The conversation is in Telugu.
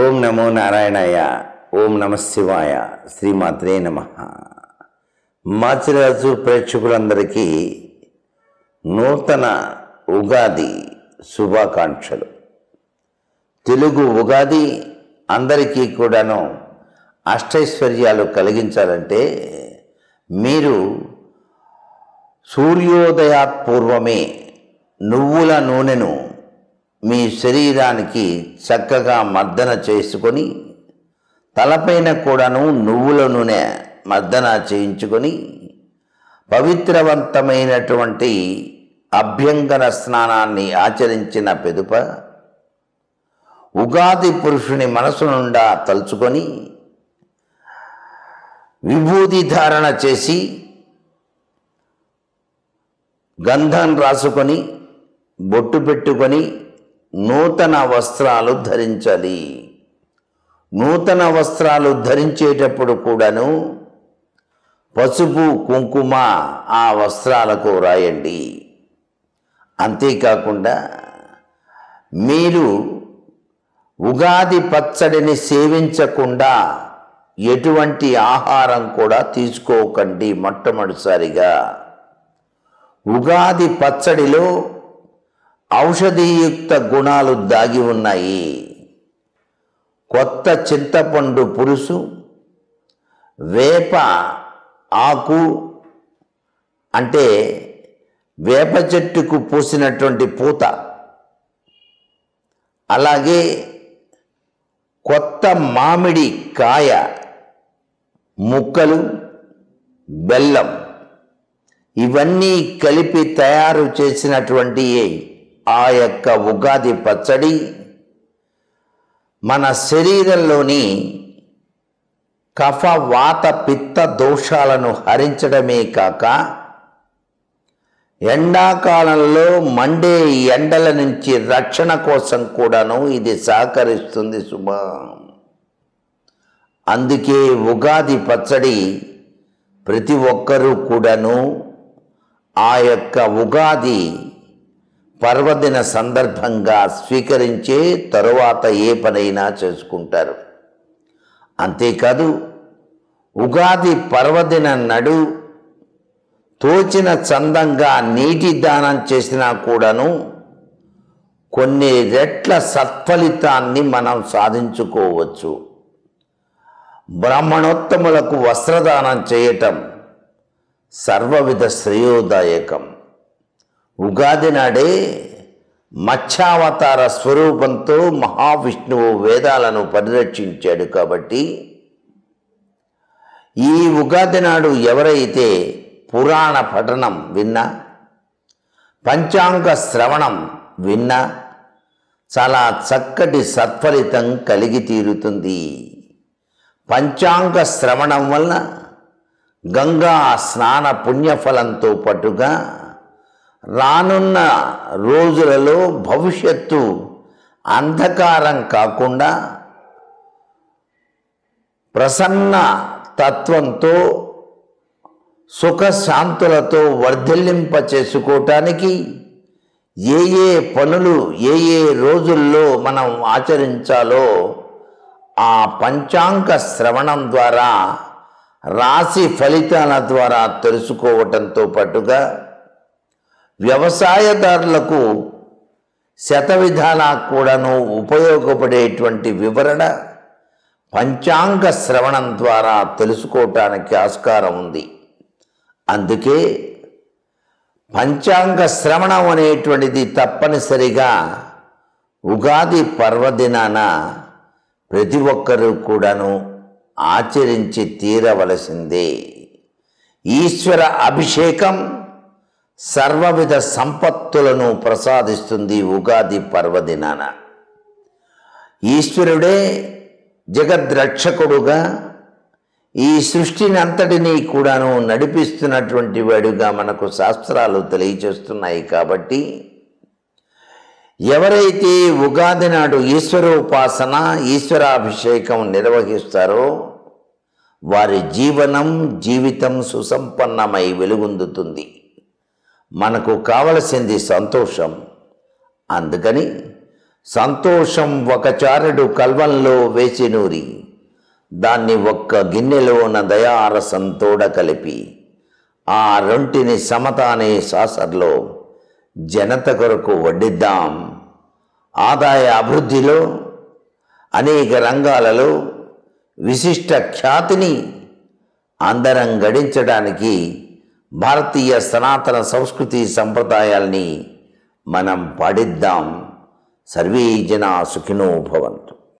ఓం నమో నారాయణాయ ఓం నమ శివాయ శ్రీమాత్రే నమ మాచిరాజు ప్రేక్షకులందరికీ నూతన ఉగాది శుభాకాంక్షలు తెలుగు ఉగాది అందరికీ కూడాను అష్టైశ్వర్యాలు కలిగించాలంటే మీరు సూర్యోదయా పూర్వమే నువ్వుల నూనెను మీ శరీరానికి చక్కగా మర్దన చేసుకొని తలపైన కూడాను నువ్వుల నూనె మర్దన చేయించుకొని పవిత్రవంతమైనటువంటి అభ్యంగన స్నానాన్ని ఆచరించిన పెదుప ఉగాది పురుషుని మనసు నుండా తలుచుకొని విభూతి ధారణ చేసి గంధం రాసుకొని బొట్టు పెట్టుకొని నూతన వస్త్రాలు ధరించాలి నూతన వస్త్రాలు ధరించేటప్పుడు కూడాను పసుపు కుంకుమ ఆ వస్త్రాలకు రాయండి అంతేకాకుండా మీరు ఉగాది పచ్చడిని సేవించకుండా ఎటువంటి ఆహారం కూడా తీసుకోకండి మొట్టమొదటిసారిగా ఉగాది పచ్చడిలో ఔషధీయుక్త గుణాలు దాగి ఉన్నాయి కొత్త చింతపండు పులుసు వేప ఆకు అంటే వేప చెట్టుకు పూసినటువంటి పూత అలాగే కొత్త మామిడి కాయ ముక్కలు బెల్లం ఇవన్నీ కలిపి తయారు చేసినటువంటి ఆ యొక్క ఉగాది పచ్చడి మన శరీరంలోని కఫ వాత పిత్త దోషాలను హరించడమే కాక ఎండాకాలంలో మండే ఎండల నుంచి రక్షణ కోసం కూడాను ఇది సహకరిస్తుంది సుమ అందుకే ఉగాది పచ్చడి ప్రతి ఒక్కరూ కూడాను ఆ యొక్క ఉగాది పర్వదిన సందర్భంగా స్వీకరించే తరువాత ఏ పనైనా చేసుకుంటారు అంతేకాదు ఉగాది పర్వదిన నడు తోచిన చందంగా నీటి దానం చేసినా కూడాను కొన్ని రెట్ల సత్ఫలితాన్ని మనం సాధించుకోవచ్చు బ్రాహ్మణోత్తములకు వస్త్రదానం చేయటం సర్వవిధ శ్రేయోదాయకం ఉగాది నాడే మత్స్యావతార స్వరూపంతో మహావిష్ణువు వేదాలను పరిరక్షించాడు కాబట్టి ఈ ఉగాది నాడు ఎవరైతే పురాణ పఠనం విన్నా పంచాంగ శ్రవణం విన్నా చాలా చక్కటి సత్ఫలితం కలిగి తీరుతుంది పంచాంగ శ్రవణం వలన గంగా స్నాన పుణ్యఫలంతో పాటుగా రానున్న రోజులలో భవిష్యత్తు అంధకారం కాకుండా ప్రసన్న తత్వంతో సుఖశాంతులతో వర్ధిల్లింప చేసుకోవటానికి ఏ ఏ పనులు ఏ ఏ రోజుల్లో మనం ఆచరించాలో ఆ పంచాంగ శ్రవణం ద్వారా రాశి ఫలితాల ద్వారా తెలుసుకోవటంతో పాటుగా వ్యవసాయదారులకు శత విధాలకు కూడాను ఉపయోగపడేటువంటి వివరణ పంచాంగ శ్రవణం ద్వారా తెలుసుకోవటానికి ఆస్కారం ఉంది అందుకే పంచాంగ శ్రవణం అనేటువంటిది తప్పనిసరిగా ఉగాది పర్వదినాన ప్రతి ఒక్కరూ కూడాను ఆచరించి తీరవలసిందే ఈశ్వర అభిషేకం సర్వవిధ సంపత్తులను ప్రసాదిస్తుంది ఉగాది పర్వదినాన ఈశ్వరుడే జగద్రక్షకుడుగా ఈ సృష్టిని అంతటినీ కూడాను నడిపిస్తున్నటువంటి వాడుగా మనకు శాస్త్రాలు తెలియచేస్తున్నాయి కాబట్టి ఎవరైతే ఉగాది నాడు ఈశ్వరోపాసన ఈశ్వరాభిషేకం నిర్వహిస్తారో వారి జీవనం జీవితం సుసంపన్నమై వెలుగొందుతుంది మనకు కావలసింది సంతోషం అందుకని సంతోషం ఒక చారుడు కల్వంలో వేసి నూరి దాన్ని ఒక్క గిన్నెలోన దయారసం తోడ కలిపి ఆ రొంటిని సమతానే సాసర్లో జనత కొరకు వడ్డిద్దాం ఆదాయ అభివృద్ధిలో అనేక రంగాలలో విశిష్ట ఖ్యాతిని అందరం గడించడానికి భారతీయ సనాతన సంస్కృతి సంప్రదాయాల్ని మనం పాడిద్దాం సర్వే జనా సుఖినో భవన్